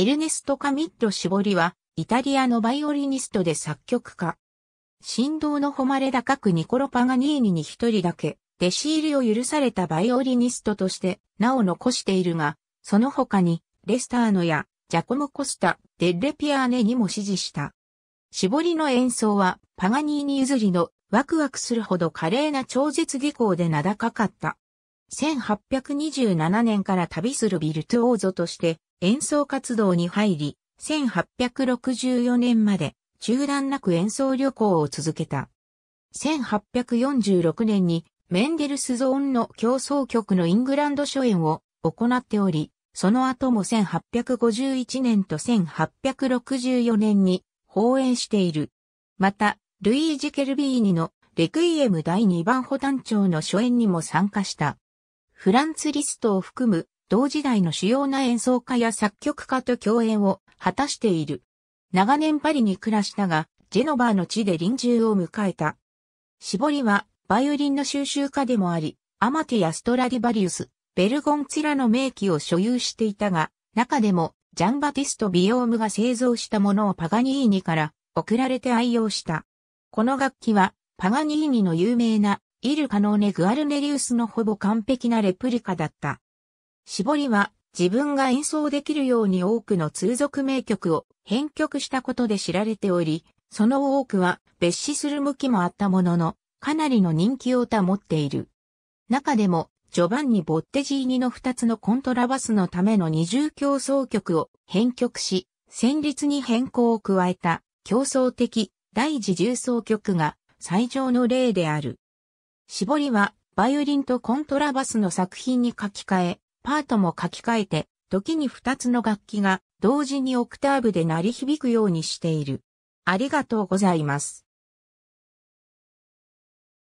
エルネスト・カミッド・絞りは、イタリアのバイオリニストで作曲家。振動の誉れ高くニコロ・パガニーニに一人だけ、弟子入りを許されたバイオリニストとして名を残しているが、その他に、レスターノやジャコモ・コスタ、デッレ・ピアーネにも支持した。絞りの演奏は、パガニーニ譲りのワクワクするほど華麗な超絶技巧で名高かった。1827年から旅するビルトゥオーゾとして演奏活動に入り、1864年まで中断なく演奏旅行を続けた。1846年にメンデルスゾーンの競争曲のイングランド初演を行っており、その後も1851年と1864年に放映している。また、ルイージ・ケルビーニのレクイエム第2番補単調の初演にも参加した。フランツ・リストを含む同時代の主要な演奏家や作曲家と共演を果たしている。長年パリに暮らしたが、ジェノバーの地で臨終を迎えた。絞りは、バイオリンの収集家でもあり、アマティア・ストラディバリウス、ベルゴンツィラの名機を所有していたが、中でも、ジャンバティスト・ビオームが製造したものをパガニーニから送られて愛用した。この楽器は、パガニーニの有名なイルカのネグアルネリウスのほぼ完璧なレプリカだった。絞りは自分が演奏できるように多くの通俗名曲を編曲したことで知られており、その多くは別視する向きもあったものの、かなりの人気を保っている。中でも、ジョバンニ・ボッテジーニの2つのコントラバスのための二重競争曲を編曲し、旋律に変更を加えた競争的第一重奏曲が最上の例である。絞りは、バイオリンとコントラバスの作品に書き換え、パートも書き換えて、時に二つの楽器が同時にオクターブで鳴り響くようにしている。ありがとうございます。